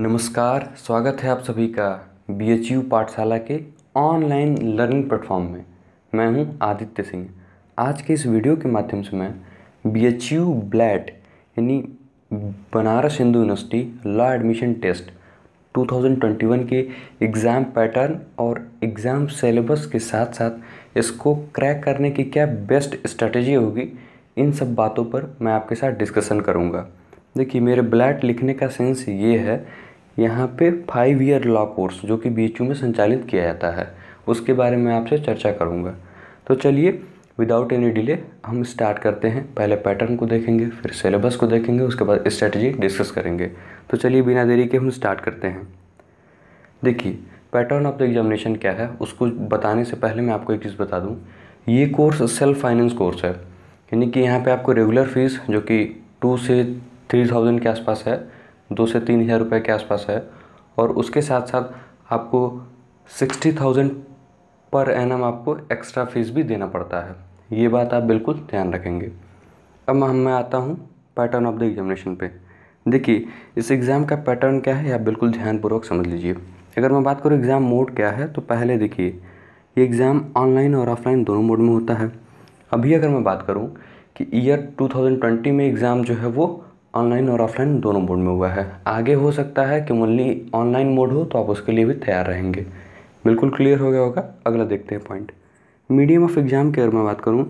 नमस्कार स्वागत है आप सभी का बी एच यू पाठशाला के ऑनलाइन लर्निंग प्लेटफॉर्म में मैं हूं आदित्य सिंह आज के इस वीडियो के माध्यम से मैं बी एच यू ब्लैट यानी Banaras Hindu university law admission test 2021 के एग्ज़ाम पैटर्न और एग्ज़ाम सेलेबस के साथ साथ इसको क्रैक करने की क्या बेस्ट स्ट्रेटजी होगी इन सब बातों पर मैं आपके साथ डिस्कशन करूँगा देखिए मेरे ब्लैट लिखने का सेंस ये है यहाँ पे फाइव ईयर लॉ कोर्स जो कि बी में संचालित किया जाता है उसके बारे में आपसे चर्चा करूँगा तो चलिए विदाउट एनी डिले हम स्टार्ट करते हैं पहले पैटर्न को देखेंगे फिर सिलेबस को देखेंगे उसके बाद स्ट्रेटजी डिस्कस करेंगे तो चलिए बिना देरी के हम स्टार्ट करते हैं देखिए पैटर्न ऑफ द एग्जामिनेशन क्या है उसको बताने से पहले मैं आपको एक चीज़ बता दूँ ये कोर्स सेल्फ फाइनेंस कोर्स है यानी कि यहाँ पर आपको रेगुलर फीस जो कि टू से थ्री थाउजेंड के आसपास है दो से तीन हज़ार रुपये के आसपास है और उसके साथ साथ आपको सिक्सटी थाउजेंड पर एन आपको एक्स्ट्रा फीस भी देना पड़ता है ये बात आप बिल्कुल ध्यान रखेंगे अब हम मैं आता हूँ पैटर्न ऑफ द एग्जामिनेशन पे देखिए इस एग्ज़ाम का पैटर्न क्या है आप बिल्कुल ध्यानपूर्वक समझ लीजिए अगर मैं बात करूँ एग्ज़ाम मोड क्या है तो पहले देखिए ये एग्ज़ाम ऑनलाइन और ऑफलाइन दोनों मोड में होता है अभी अगर मैं बात करूँ कि ईयर 2020 में एग्ज़ाम जो है वो ऑनलाइन और ऑफलाइन दोनों मोड में हुआ है आगे हो सकता है कि ओनली ऑनलाइन मोड हो तो आप उसके लिए भी तैयार रहेंगे बिल्कुल क्लियर हो गया होगा अगला देखते हैं पॉइंट मीडियम ऑफ एग्ज़ाम की अगर मैं बात करूँ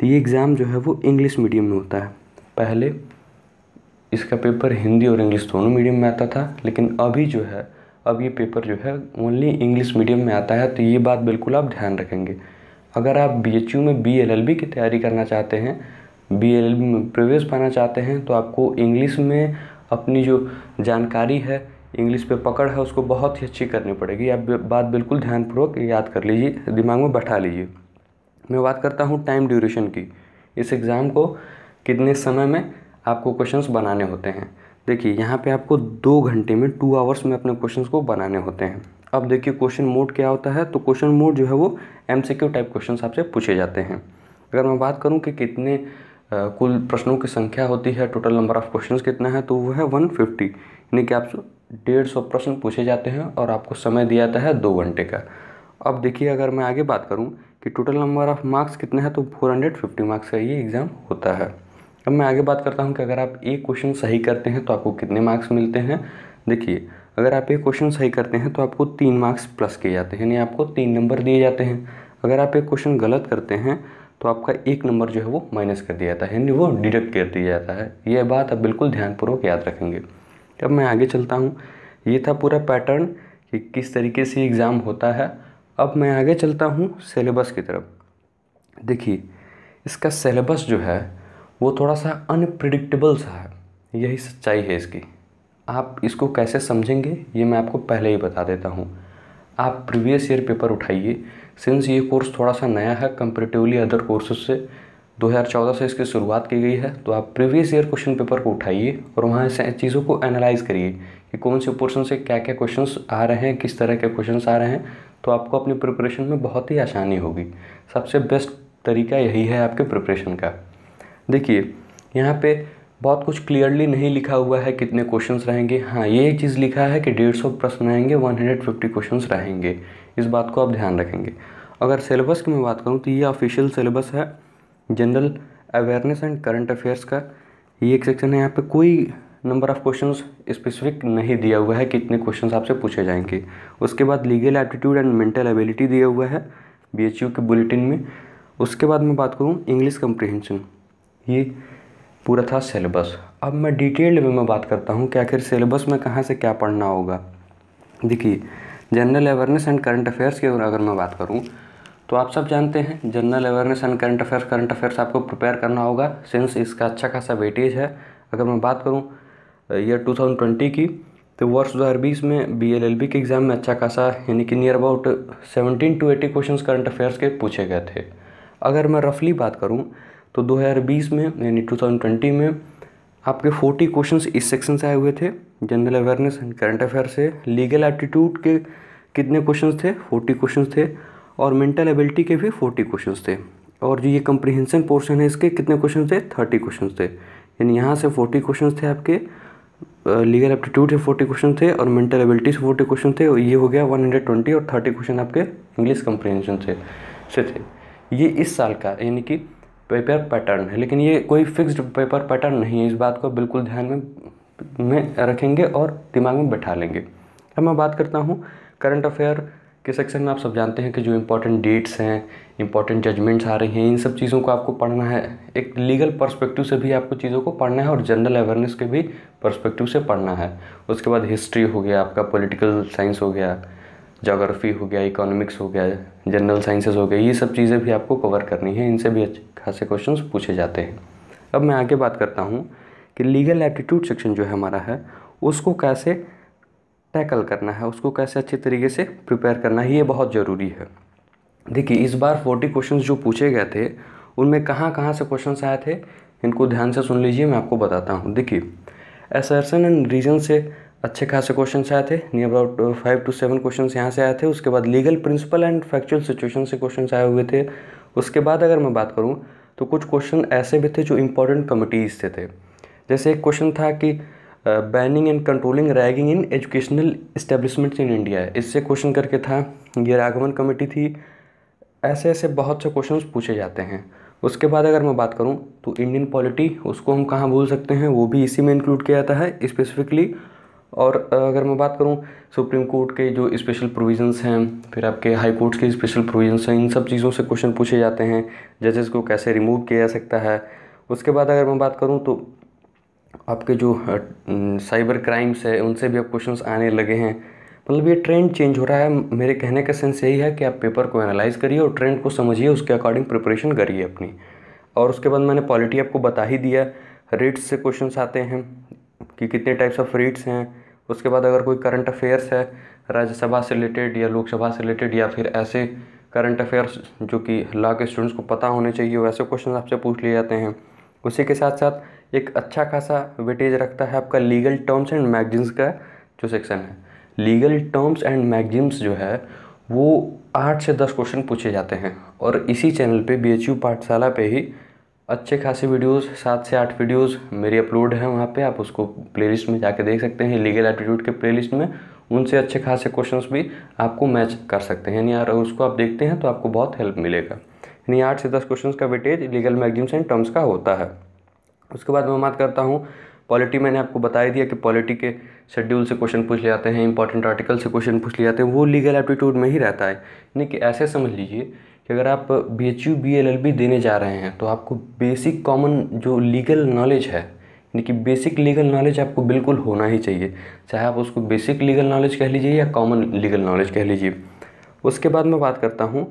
तो ये एग्ज़ाम जो है वो इंग्लिश मीडियम में होता है पहले इसका पेपर हिंदी और इंग्लिश दोनों मीडियम में आता था लेकिन अभी जो है अब ये पेपर जो है ओनली इंग्लिश मीडियम में आता है तो ये बात बिल्कुल आप ध्यान रखेंगे अगर आप बी में बी की तैयारी करना चाहते हैं बी एल में प्रवेश पाना चाहते हैं तो आपको इंग्लिश में अपनी जो जानकारी है इंग्लिश पे पकड़ है उसको बहुत ही अच्छी करनी पड़ेगी आप बात बिल्कुल ध्यानपूर्वक याद कर लीजिए दिमाग में बैठा लीजिए मैं बात करता हूँ टाइम ड्यूरेशन की इस एग्ज़ाम को कितने समय में आपको क्वेश्चंस बनाने होते हैं देखिए यहाँ पे आपको दो घंटे में टू आवर्स में अपने क्वेश्चंस को बनाने होते हैं अब देखिए क्वेश्चन मोड क्या होता है तो क्वेश्चन मोड जो है वो एम टाइप क्वेश्चन आपसे पूछे जाते हैं अगर मैं बात करूँ कि कितने कुल प्रश्नों की संख्या होती है टोटल नंबर ऑफ क्वेश्चंस कितना है तो वो है वन फिफ्टी यानी कि आपसे डेढ़ सौ प्रश्न पूछे जाते हैं और आपको समय दिया जाता है दो घंटे का अब देखिए अगर मैं आगे बात करूँ कि टोटल नंबर ऑफ मार्क्स कितने हैं तो फोर हंड्रेड फिफ्टी मार्क्स का ये एग्ज़ाम होता है अब मैं आगे बात करता हूँ कि अगर आप एक क्वेश्चन सही करते हैं तो आपको कितने मार्क्स मिलते हैं देखिए अगर आप एक क्वेश्चन सही करते हैं तो आपको तीन मार्क्स प्लस किए जाते हैं यानी आपको तीन नंबर दिए जाते हैं अगर आप एक क्वेश्चन गलत करते हैं तो आपका एक नंबर जो है वो माइनस कर दिया जाता है यानी वो डिडक्ट कर दिया जाता है ये बात आप बिल्कुल ध्यानपूर्वक याद रखेंगे अब मैं आगे चलता हूँ ये था पूरा पैटर्न कि किस तरीके से एग्ज़ाम होता है अब मैं आगे चलता हूँ सिलेबस की तरफ देखिए इसका सिलेबस जो है वो थोड़ा सा अनप्रिडिक्टेबल सा है यही सच्चाई है इसकी आप इसको कैसे समझेंगे ये मैं आपको पहले ही बता देता हूँ आप प्रीवियस ईयर पेपर उठाइए सिंस ये कोर्स थोड़ा सा नया है कंपेरेटिवली अदर कोर्सेज से 2014 से इसकी शुरुआत की गई है तो आप प्रीवियस ईयर क्वेश्चन पेपर को उठाइए और वहाँ से चीज़ों को एनालाइज करिए कि कौन से पोर्सन से क्या क्या क्वेश्चंस आ रहे हैं किस तरह के क्वेश्चंस आ रहे हैं तो आपको अपनी प्रिपरेशन में बहुत ही आसानी होगी सबसे बेस्ट तरीका यही है आपके प्रिपरेशन का देखिए यहाँ पर बहुत कुछ क्लियरली नहीं लिखा हुआ है कितने क्वेश्चंस रहेंगे हाँ ये चीज़ लिखा है कि डेढ़ सौ प्रश्न रहेंगे वन हंड्रेड फिफ्टी क्वेश्चन रहेंगे इस बात को आप ध्यान रखेंगे अगर सिलेबस की मैं बात करूँ तो ये ऑफिशियल सिलेबस है general awareness and current affairs का ये एक सेक्शन है यहाँ पे कोई नंबर ऑफ़ क्वेश्चन स्पेसिफिक नहीं दिया हुआ है कितने क्वेश्चन आपसे पूछे जाएंगे उसके बाद legal aptitude and mental ability दिया हुआ है बी के बुलेटिन में उसके बाद मैं बात करूँ इंग्लिश कम्प्रीहेंशन ये पूरा था सिलेबस अब मैं डिटेल्ड में मैं बात करता हूँ कि आखिर सिलेबस में कहाँ से क्या पढ़ना होगा देखिए general awareness and current affairs की अगर मैं बात करूँ तो आप सब जानते हैं general awareness and current affairs current affairs आपको प्रिपेयर करना होगा सिंस इसका अच्छा खासा वेटेज है अगर मैं बात करूँ ईयर टू की तो वर्ष दो में बी एल एल बी के एग्ज़ाम में अच्छा खासा यानी कि near about seventeen to eighty question current affairs के पूछे गए थे अगर मैं रफली बात करूँ तो 2020 में यानी 2020 में आपके फोर्टी क्वेश्चन इस सेक्शन से आए हुए थे general awareness and current affair से लीगल एप्टीट्यूड के कितने क्वेश्चन थे फोर्टी क्वेश्चन थे और मेंटल एबिलिटी के भी फोर्टी क्वेश्चन थे और जो ये कम्प्रीहेंशन पोर्शन है इसके कितने क्वेश्चन थे थर्टी क्वेश्चन थे यानी यहाँ से फोर्टी क्वेश्चन थे आपके लीगल एप्टीट्यूड से फोर्टी क्वेश्चन थे और मेंटल एबिलिटी से फोर्टी क्वेश्चन थे और ये हो गया वन हंड्रेड ट्वेंटी और थर्टी क्वेश्चन आपके इंग्लिश कम्प्रीहेंशन से थे ये इस साल का यानी कि पेपर पैटर्न है लेकिन ये कोई फिक्स्ड पेपर पैटर्न नहीं है इस बात को बिल्कुल ध्यान में में रखेंगे और दिमाग में बैठा लेंगे अब मैं बात करता हूँ करंट अफेयर के सेक्शन में आप सब जानते हैं कि जो इम्पोर्टेंट डेट्स हैं इंपॉर्टेंट जजमेंट्स आ रही हैं इन सब चीज़ों को आपको पढ़ना है एक लीगल पर्सपेक्टिव से भी आपको चीज़ों को पढ़ना है और जनरल अवेयरनेस के भी पर्सपेक्टिव से पढ़ना है उसके बाद हिस्ट्री हो गया आपका पॉलिटिकल साइंस हो गया जोग्राफ़ी हो गया इकोनॉमिक्स हो गया जनरल साइंसेज हो गया ये सब चीज़ें भी आपको कवर करनी है इनसे भी अच्छे खासे क्वेश्चन पूछे जाते हैं अब मैं आगे बात करता हूँ कि लीगल एटीट्यूड सेक्शन जो है हमारा है उसको कैसे टैकल करना है उसको कैसे अच्छे तरीके से प्रिपेयर करना है ये बहुत ज़रूरी है देखिए इस बार फोर्टी क्वेश्चन जो पूछे गए थे उनमें कहाँ कहाँ से क्वेश्चन आए थे इनको ध्यान से सुन लीजिए मैं आपको बताता हूँ देखिए एसर्सन एंड रीजन से अच्छे खासे क्वेश्चन आए थे near about five to seven question यहाँ से आए थे उसके बाद legal principle and factual situation से क्वेश्चन आए हुए थे उसके बाद अगर मैं बात करूँ तो कुछ क्वेश्चन ऐसे भी थे जो इंपॉर्टेंट कमिटीज़ से थे जैसे एक क्वेश्चन था कि banning and controlling ragging in educational establishments in India इससे क्वेश्चन करके था ये राघवन कमेटी थी ऐसे ऐसे बहुत से क्वेश्चन पूछे जाते हैं उसके बाद अगर मैं बात करूँ तो इंडियन पॉलिटी उसको हम कहाँ भूल सकते हैं वो भी इसी में इंक्लूड किया जाता है स्पेसिफिकली और अगर मैं बात करूँ सुप्रीम कोर्ट के जो स्पेशल प्रोविज़न्स हैं फिर आपके हाई कोर्ट्स के स्पेशल प्रोविज़न्स हैं इन सब चीज़ों से क्वेश्चन पूछे जाते हैं जजेस को कैसे रिमूव किया जा सकता है उसके बाद अगर मैं बात करूँ तो आपके जो साइबर क्राइम्स है उनसे भी अब क्वेश्चंस आने लगे हैं मतलब ये ट्रेंड चेंज हो रहा है मेरे कहने का सेंस यही है कि आप पेपर को एनालाइज करिए और ट्रेंड को समझिए उसके अकॉर्डिंग प्रिपरेशन करिए अपनी और उसके बाद मैंने पॉलिटी आपको बता ही दिया रेट्स से क्वेश्चंस आते हैं कि कितने टाइप्स ऑफ रीट्स हैं उसके बाद अगर कोई करंट अफेयर्स है राज्यसभा से रिलेटेड या लोकसभा से रिलेटेड या फिर ऐसे करंट अफेयर्स जो कि लॉ के स्टूडेंट्स को पता होने चाहिए वैसे क्वेश्चन आपसे पूछ लिए जाते हैं उसी के साथ साथ एक अच्छा खासा वेटेज रखता है आपका लीगल टर्म्स एंड मैगजीन्स का जो सेक्शन है लीगल टर्म्स एंड मैगजीन्स जो है वो आठ से दस क्वेश्चन पूछे जाते हैं और इसी चैनल पे बी एच यू पाठशाला पे ही अच्छे खासे वीडियोस सात से आठ वीडियोस मेरे अपलोड हैं वहाँ पे आप उसको प्लेलिस्ट में जाके देख सकते हैं लीगल एटीट्यूड के प्लेलिस्ट में उनसे अच्छे खासे क्वेश्चंस भी आपको मैच कर सकते हैं यानी यार उसको आप देखते हैं तो आपको बहुत हेल्प मिलेगा यानी आठ से दस क्वेश्चन का weightage legal maxims and terms का होता है उसके बाद मैं बात करता हूँ पॉलिटी मैंने आपको बताया दिया कि पॉलिटी के शेड्यूल से क्वेश्चन पूछ ले जाते हैं इंपॉर्टेंट आर्टिकल से क्वेश्चन पूछ ले जाते हैं वो लीगल एप्टीट्यूड में ही रहता है यानी कि ऐसे समझ लीजिए कि अगर आप B H U B L L B देने जा रहे हैं तो आपको बेसिक कॉमन जो लीगल नॉलेज है यानी कि बेसिक लीगल नॉलेज आपको बिल्कुल होना ही चाहिए चाहे आप उसको बेसिक लीगल नॉलेज कह लीजिए या कॉमन लीगल नॉलेज कह लीजिए उसके बाद मैं बात करता हूँ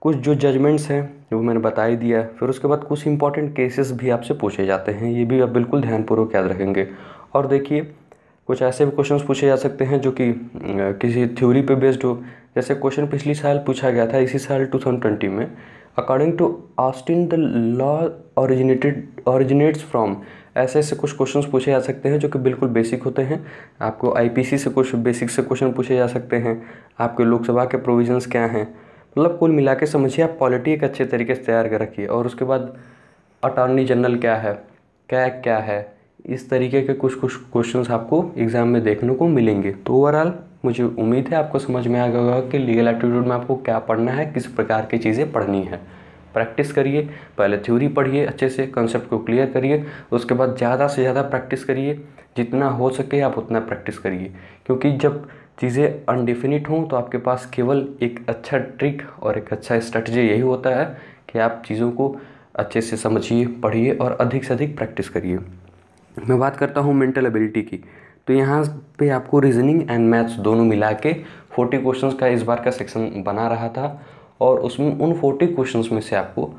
कुछ जो जजमेंट्स हैं वो मैंने बता ही दिया फिर उसके बाद कुछ इंपॉर्टेंट केसेस भी आपसे पूछे जाते हैं ये भी आप बिल्कुल ध्यानपूर्वक याद रखेंगे और देखिए कुछ ऐसे भी क्वेश्चंस पूछे जा सकते हैं जो कि किसी थ्योरी पे बेस्ड हो जैसे क्वेश्चन पिछली साल पूछा गया था इसी साल 2020 में according to Austin the law originated originates from ऐसे ऐसे कुछ क्वेश्चंस पूछे जा सकते हैं जो कि बिल्कुल बेसिक होते हैं आपको आईपीसी से कुछ बेसिक से क्वेश्चन पूछे जा सकते हैं आपके लोकसभा के प्रोविजंस क्या हैं मतलब कुल मिला के समझिए आप पॉलिटी एक अच्छे तरीके से तैयार कर रखिए और उसके बाद अटॉर्नी जनरल क्या है क्या क्या है इस तरीके के कुछ कुछ क्वेश्चंस आपको एग्ज़ाम में देखने को मिलेंगे तो ओवरऑल मुझे उम्मीद है आपको समझ में आ गया होगा कि लीगल एटीट्यूड में आपको क्या पढ़ना है किस प्रकार की चीज़ें पढ़नी है प्रैक्टिस करिए पहले थ्योरी पढ़िए अच्छे से कंसेप्ट को क्लियर करिए उसके बाद ज़्यादा से ज़्यादा प्रैक्टिस करिए जितना हो सके आप उतना प्रैक्टिस करिए क्योंकि जब चीज़ें अनडिफिनिट हों तो आपके पास केवल एक अच्छा ट्रिक और एक अच्छा स्ट्रेटजी यही होता है कि आप चीज़ों को अच्छे से समझिए पढ़िए और अधिक से अधिक प्रैक्टिस करिए मैं बात करता हूँ मेंटल एबिलिटी की तो यहाँ पे आपको रीजनिंग एंड मैथ्स दोनों मिला के फोर्टी क्वेश्चन का इस बार का सेक्शन बना रहा था और उसमें उन फोर्टी क्वेश्चन में से आपको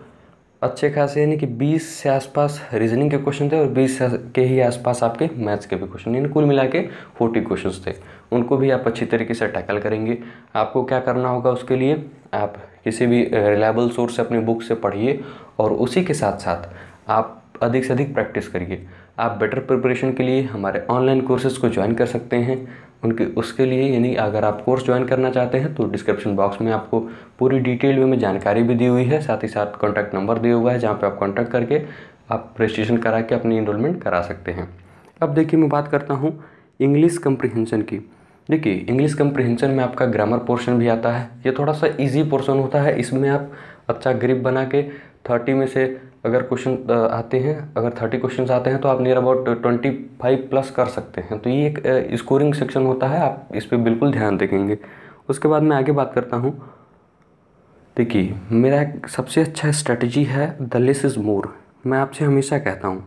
अच्छे खासे यानी कि 20 से आसपास रीजनिंग के क्वेश्चन थे और 20 के ही आसपास आपके मैथ्स के भी क्वेश्चन यानी कुल मिला के फोर्टी क्वेश्चन थे उनको भी आप अच्छी तरीके से टैकल करेंगे आपको क्या करना होगा उसके लिए आप किसी भी रिलायबल सोर्स से अपनी बुक से पढ़िए और उसी के साथ साथ आप अधिक से अधिक प्रैक्टिस करिए आप बेटर प्रिपरेशन के लिए हमारे ऑनलाइन कोर्सेज़ को ज्वाइन कर सकते हैं उनके उसके लिए यानी अगर आप कोर्स ज्वाइन करना चाहते हैं तो डिस्क्रिप्शन बॉक्स में आपको पूरी डिटेल में जानकारी भी दी हुई है साथ ही साथ कॉन्टैक्ट नंबर दिया हुआ है जहाँ पर आप कॉन्टैक्ट करके आप रजिस्ट्रेशन करा के अपनी इनरोलमेंट करा सकते हैं अब देखिए मैं बात करता हूँ इंग्लिश कम्प्रीहेंशन की देखिए इंग्लिश कम्प्रीहेंशन में आपका ग्रामर पोर्शन भी आता है ये थोड़ा सा इजी पोर्शन होता है इसमें आप अच्छा ग्रिप बना के थर्टी में से अगर क्वेश्चन आते हैं अगर थर्टी क्वेश्चन आते हैं तो आप near about twenty five plus कर सकते हैं तो ये एक स्कोरिंग सेक्शन होता है आप इस पर बिल्कुल ध्यान देखेंगे उसके बाद मैं आगे बात करता हूँ देखिए मेरा एक सबसे अच्छा स्ट्रेटजी है द लेस इज़ मोर मैं आपसे हमेशा कहता हूँ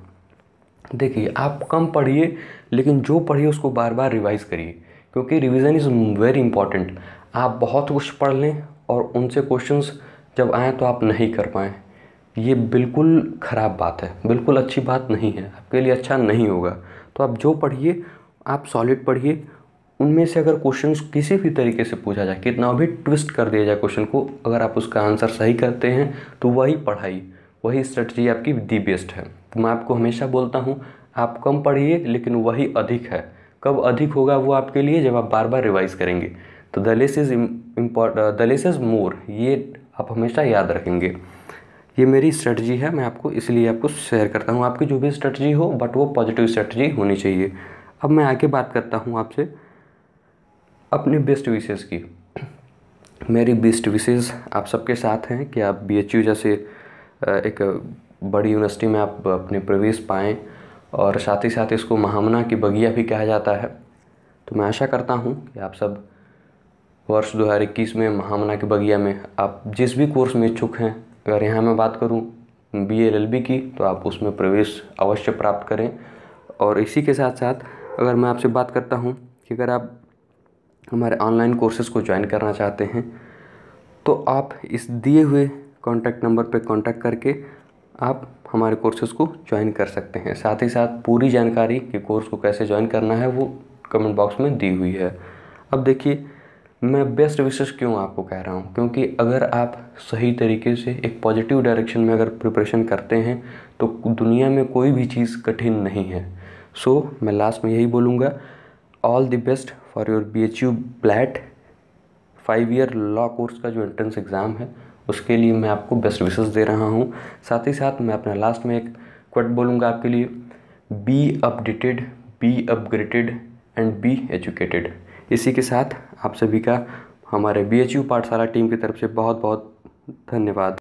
देखिए आप कम पढ़िए लेकिन जो पढ़िए उसको बार बार रिवाइज़ करिए क्योंकि रिवीजन इज़ वेरी इंपॉर्टेंट आप बहुत कुछ पढ़ लें और उनसे क्वेश्चंस जब आएँ तो आप नहीं कर पाएँ ये बिल्कुल ख़राब बात है बिल्कुल अच्छी बात नहीं है आपके लिए अच्छा नहीं होगा तो आप जो पढ़िए आप सॉलिड पढ़िए उनमें से अगर क्वेश्चन किसी भी तरीके से पूछा जाए कितना भी ट्विस्ट कर दिया जाए क्वेश्चन को अगर आप उसका आंसर सही करते हैं तो वही पढ़ाई वही स्ट्रेटजी आपकी दी बेस्ट है तो मैं आपको हमेशा बोलता हूँ आप कम पढ़िए लेकिन वही अधिक है कब अधिक होगा वो आपके लिए जब आप बार बार रिवाइज़ करेंगे तो the less is import the less is more ये आप हमेशा याद रखेंगे ये मेरी स्ट्रेटजी है मैं आपको इसलिए आपको शेयर करता हूँ आपकी जो भी स्ट्रेटजी हो बट वो पॉजिटिव स्ट्रेटजी होनी चाहिए अब मैं आके बात करता हूँ आपसे अपने बेस्ट विशेज़ की मेरी बेस्ट विशेज़ आप सबके साथ हैं कि आप बी जैसे एक बड़ी यूनिवर्सिटी में आप अपने प्रवेश पाएँ और साथ ही साथ इसको महामना की बगिया भी कहा जाता है तो मैं आशा करता हूँ कि आप सब वर्ष 2021 में महामना की बगिया में आप जिस भी कोर्स में इच्छुक हैं अगर यहाँ मैं बात करूँ बी एल एल बी की तो आप उसमें प्रवेश अवश्य प्राप्त करें और इसी के साथ साथ अगर मैं आपसे बात करता हूँ कि अगर आप हमारे ऑनलाइन कोर्सेज़ को ज्वाइन करना चाहते हैं तो आप इस दिए हुए कॉन्टैक्ट नंबर पर कॉन्टैक्ट करके आप हमारे कोर्सेज़ को ज्वाइन कर सकते हैं साथ ही साथ पूरी जानकारी कि कोर्स को कैसे ज्वाइन करना है वो कमेंट बॉक्स में दी हुई है अब देखिए मैं बेस्ट विशेष क्यों आपको कह रहा हूँ क्योंकि अगर आप सही तरीके से एक पॉजिटिव डायरेक्शन में अगर प्रिपरेशन करते हैं तो दुनिया में कोई भी चीज़ कठिन नहीं है सो so, मैं लास्ट में यही बोलूँगा all the best for your B H U ब्लैट फाइव ईयर लॉ कोर्स का जो एंट्रेंस एग्ज़ाम है उसके लिए मैं आपको बेस्ट विशेष दे रहा हूँ साथ ही साथ मैं अपना लास्ट में एक क्वेट बोलूँगा आपके लिए be updated be upgraded and be educated इसी के साथ आप सभी का हमारे B H U Pathshala team की तरफ से बहुत बहुत धन्यवाद